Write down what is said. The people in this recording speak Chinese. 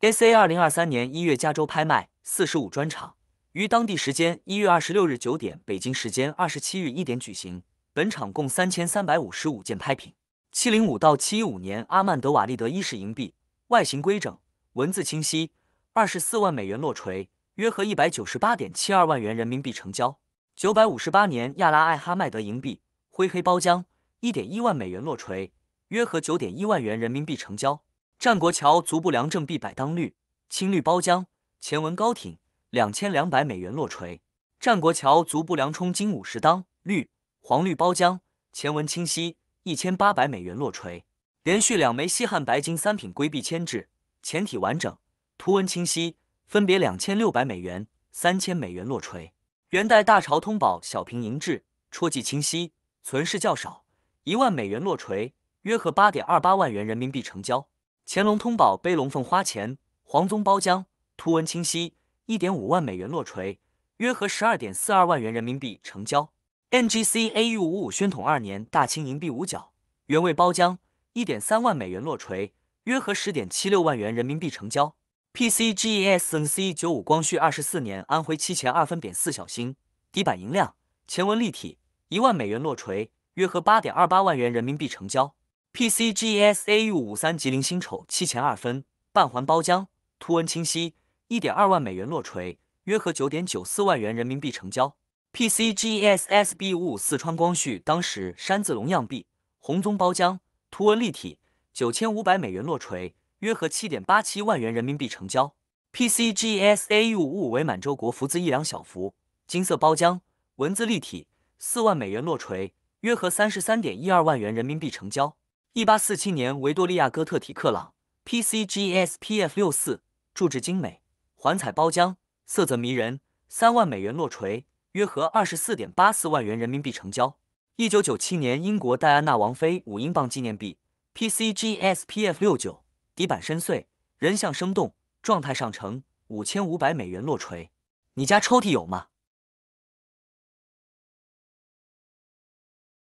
S A 二零二三年一月加州拍卖四十五专场，于当地时间一月二十六日九点，北京时间二十七日一点举行。本场共三千三百五十五件拍品。七零五到七一五年阿曼德瓦利德一世银币，外形规整，文字清晰，二十四万美元落锤，约合一百九十八点七二万元人民币成交。九百五十八年亚拉艾哈迈德银币，灰黑包浆，一点一万美元落锤，约合九点一万元人民币成交。战国桥足部梁正币百当绿，青绿包浆，前文高挺，两千两百美元落锤。战国桥足部梁冲金五十当绿，黄绿包浆，前文清晰，一千八百美元落锤。连续两枚西汉白金三品龟币签制，前体完整，图文清晰，分别两千六百美元、三千美元落锤。元代大朝通宝小平银质，戳记清晰，存世较少，一万美元落锤，约合八点二八万元人民币成交。乾隆通宝背龙凤花钱黄棕包浆，图文清晰，一点五万美元落锤，约合十二点四二万元人民币成交。NGC A U 五五宣统二年大清银币五角原味包浆，一点三万美元落锤，约合十点七六万元人民币成交。PCGS n c 九五光绪二十四年安徽七钱二分扁四小星底板银亮，前文立体，一万美元落锤，约合八点二八万元人民币成交。PCGS a u 5三吉林星丑七钱二分半环包浆，图文清晰，一点二万美元落锤，约合九点九四万元人民币成交。PCGS SB55 四川光绪当时山字龙样币，红棕包浆，图文立体，九千五百美元落锤，约合七点八七万元人民币成交。PCGS AU55 为满洲国福字一两小幅，金色包浆，文字立体，四万美元落锤，约合三十三点一二万元人民币成交。一八四七年维多利亚哥特体克朗，PCGS PF 六四，铸制精美，环彩包浆，色泽迷人，三万美元落锤，约合二十四点八四万元人民币成交。一九九七年英国戴安娜王妃五英镑纪念币，PCGS PF 六九，底板深邃，人像生动，状态上乘，五千五百美元落锤。你家抽屉有吗？